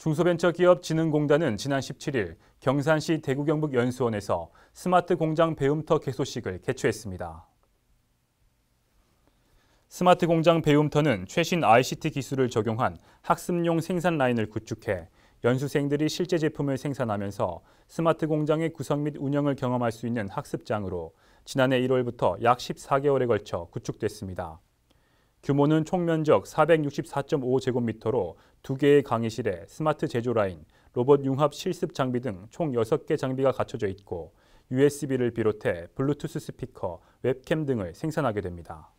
중소벤처기업진흥공단은 지난 17일 경산시 대구경북 연수원에서 스마트 공장 배움터 개소식을 개최했습니다. 스마트 공장 배움터는 최신 ICT 기술을 적용한 학습용 생산 라인을 구축해 연수생들이 실제 제품을 생산하면서 스마트 공장의 구성 및 운영을 경험할 수 있는 학습장으로 지난해 1월부터 약 14개월에 걸쳐 구축됐습니다. 규모는 총면적 464.5제곱미터로 두개의 강의실에 스마트 제조 라인, 로봇 융합 실습 장비 등 총 6개 장비가 갖춰져 있고 USB를 비롯해 블루투스 스피커, 웹캠 등을 생산하게 됩니다.